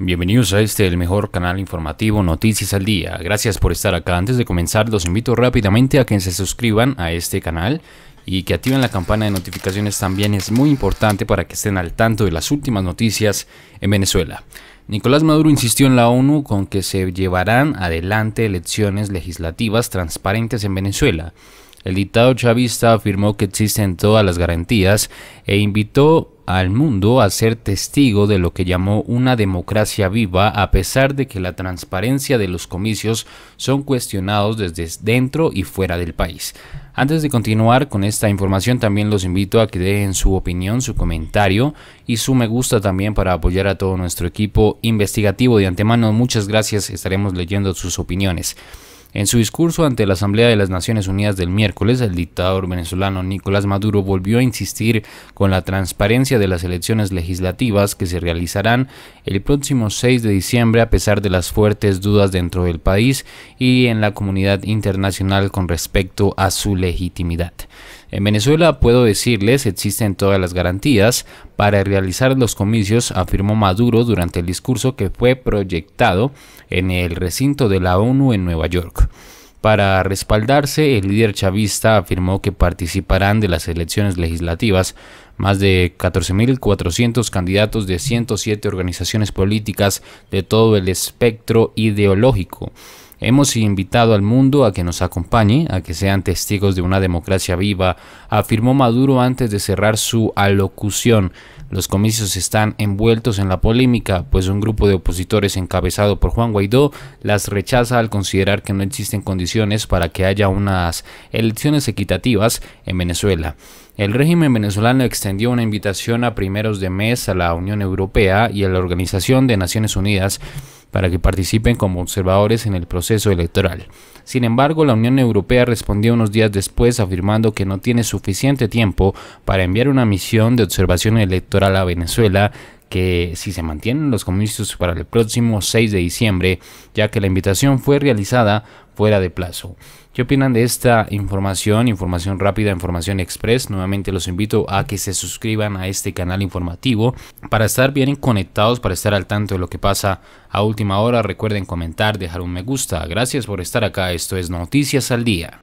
Bienvenidos a este, el mejor canal informativo Noticias al Día. Gracias por estar acá. Antes de comenzar, los invito rápidamente a que se suscriban a este canal y que activen la campana de notificaciones también es muy importante para que estén al tanto de las últimas noticias en Venezuela. Nicolás Maduro insistió en la ONU con que se llevarán adelante elecciones legislativas transparentes en Venezuela. El dictado chavista afirmó que existen todas las garantías e invitó al mundo a ser testigo de lo que llamó una democracia viva a pesar de que la transparencia de los comicios son cuestionados desde dentro y fuera del país. Antes de continuar con esta información también los invito a que dejen su opinión, su comentario y su me gusta también para apoyar a todo nuestro equipo investigativo de antemano. Muchas gracias, estaremos leyendo sus opiniones. En su discurso ante la Asamblea de las Naciones Unidas del miércoles, el dictador venezolano Nicolás Maduro volvió a insistir con la transparencia de las elecciones legislativas que se realizarán el próximo 6 de diciembre a pesar de las fuertes dudas dentro del país y en la comunidad internacional con respecto a su legitimidad. En Venezuela puedo decirles existen todas las garantías para realizar los comicios, afirmó Maduro durante el discurso que fue proyectado en el recinto de la ONU en Nueva York. Para respaldarse, el líder chavista afirmó que participarán de las elecciones legislativas más de 14.400 candidatos de 107 organizaciones políticas de todo el espectro ideológico. Hemos invitado al mundo a que nos acompañe, a que sean testigos de una democracia viva, afirmó Maduro antes de cerrar su alocución. Los comicios están envueltos en la polémica, pues un grupo de opositores encabezado por Juan Guaidó las rechaza al considerar que no existen condiciones para que haya unas elecciones equitativas en Venezuela. El régimen venezolano extendió una invitación a primeros de mes a la Unión Europea y a la Organización de Naciones Unidas para que participen como observadores en el proceso electoral. Sin embargo, la Unión Europea respondió unos días después afirmando que no tiene suficiente tiempo para enviar una misión de observación electoral a Venezuela que si se mantienen los comicios para el próximo 6 de diciembre, ya que la invitación fue realizada fuera de plazo. ¿Qué opinan de esta información? Información rápida, información express. Nuevamente los invito a que se suscriban a este canal informativo para estar bien conectados, para estar al tanto de lo que pasa a última hora. Recuerden comentar, dejar un me gusta. Gracias por estar acá. Esto es Noticias al Día.